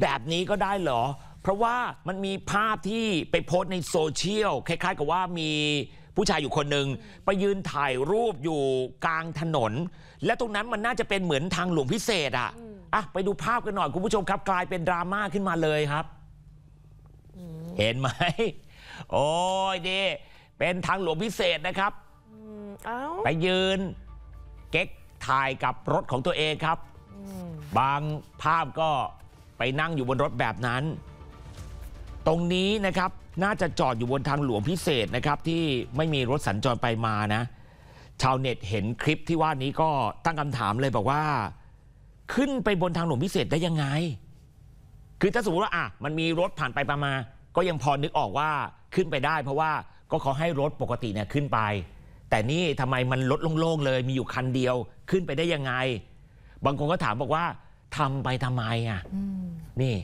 แบบนี้ก็ได้เหรอ เพราะว่ามันมีภาพที่ไปโพสในโซเชียลคล้ายๆ กับว่ามีผู้ชายอยู่คนหนึ่งไปยืนถ่ายรูปอยู่กลางถนน และตรงนั้นมันน่าจะเป็นเหมือนทางหลวงพิเศษอ่ะอ่ะไปดูภาพกันหน่อยคุณผู้ชมครับกลายเป็นดราม่าขึ้นมาเลยครับ เห็นไหมโอ้ยดีเป็นทางหลวงพิเศษนะครับ ไปยืนเก๊กถ่ายกับรถของตัวเองครับบางภาพก็ไปนั่งอยู่บนรถแบบนั้น ตรงนี้นะครับน่าจะจอดอยู่บนทางหลวงพิเศษนะครับที่ไม่มีรถสัญจรไปมานะ ชาวเน็ตเห็นคลิปที่ว่านี้ก็ตั้งคำถามเลยบอกว่า ขึ้นไปบนทางหลวงพิเศษได้ยังไง คือถ้าสมมติว่าอ่ะมันมีรถผ่านไปประมา ก็ยังพอนึกออกว่าขึ้นไปได้ เพราะว่าก็ขอให้รถปกติเนี่ยขึ้นไป แต่นี่ทำไมมันรถโล่งๆเลย มีอยู่คันเดียว ขึ้นไปได้ยังไงบางคนก็ถามบอกว่าทำ ไปทำไม อ่ะนี่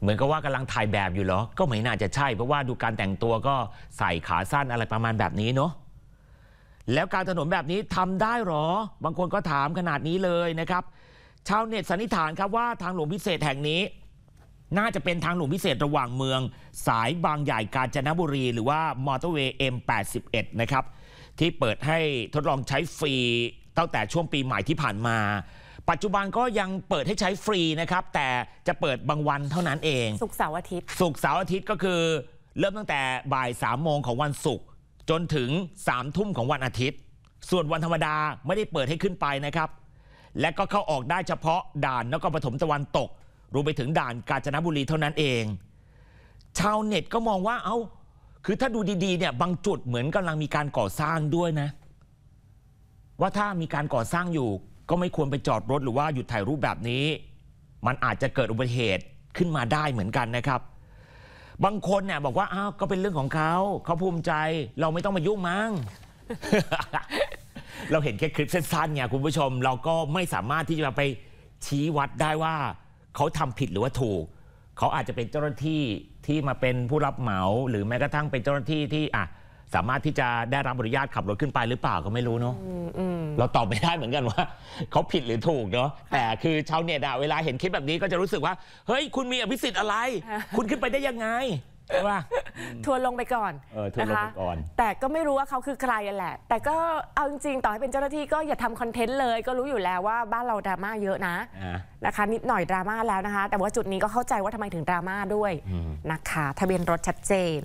เหมือนกับว่ากำลัง ถ่าย แบบอยู่เหรอ ก็ไม่น่าจะใช่ เพราะว่าดูการแต่งตัวก็ใส่ขา สั้นอะไรประมาณแบบนี้เนาะ แล้วการถนนแบบนี้ทำได้หรอ บางคนก็ถามขนาดนี้เลยนะครับ ชาวเน็ตสันนิษฐานครับว่าทางหลวงพิเศษ แห่งนี้ น่าจะเป็นทางหลวงพิเศษระหว่างเมือง สายบางใหญ่กาญจนบุรี หรือว่ามอเตอร์เวย์เอ็ดนะครับ ที่เปิดให้ทดลองใช้ฟรีตั้งแต่ช่วงปีใหม่ที่ผ่านมาปัจจุบันก็ยังเปิดให้ใช้ฟรีนะครับ แต่จะเปิดบางวันเท่านั้นเอง ศุกร์เสาร์อาทิตย์ศุกร์เสาร์อาทิตย์ก็คือเริ่มตั้งแต่บ่าย3ามโมงของวันศุกร์จนถึง3ามทุ่มของวันอาทิตย์ ส่วนวันธรรมดาไม่ได้เปิดให้ขึ้นไปนะครับ และก็เข้าออกได้เฉพาะด่านนครปฐมตะวันตกรวมไปถึงด่านกาญจนบุรีเท่านั้นเอง ชาวเน็ตก็มองว่าเอา้าคือถ้าดูดีๆเนี่ยบางจุดเหมือนกำลังมีการก่อสร้างด้วยนะ ว่าถ้ามีการก่อสร้างอยู่ก็ไม่ควรไปจอดรถหรือว่าหยุดถ่ายรูปแบบนี้ มันอาจจะเกิดอุบัติเหตุขึ้นมาได้เหมือนกันนะครับ บางคนเนี่ยบอกว่าอ้าวก็เป็นเรื่องของเขา เขาภูมิใจเราไม่ต้องมายุ่งมั้งเราเห็นแค่คลิปสั้นๆเนี่ยคุณผู้ชมเราก็ไม่สามารถที่จะไปชี้วัดได้ว่าเขาทำผิดหรือว่าถูกเขาอาจจะเป็นเจ้าหน้าที่ที่มาเป็นผู้รับเหมา หรือแม้กระทั่งเป็นเจ้าหน้าที่ที่อ่ะสามารถที่จะได้รับอนุญาตขับรถขึ้นไปหรือเปล่าก็ไม่รู้เนาะเราตอบไม่ได้เหมือนกันว่าเขาผิดหรือถูกเนาะแต่คือชาวเน็ตอะเวลาเห็นคลิปแบบนี้ก็จะรู้สึกว่า เฮ้ยคุณมีอภิสิทธิ์อะไร คุณขึ้นไปได้ยังไงใช่ป่ะทัวลงไปก่อนออทัวลงไปก่อน แต่ก็ไม่รู้ว่าเขาคือใครแหละ แต่ก็เอาจริงๆต่อให้เป็นเจ้าหน้าที่ก็อย่าทำคอนเทนต์เลย ก็รู้อยู่แล้วว่าบ้านเราดราม่าเยอะนะนะคะ นิดหน่อยดราม่าแล้วนะคะ แต่ว่าจุดนี้ก็เข้าใจว่าทำไมถึงดราม่าด้วยนะคะทะเบียนรถชัดเจน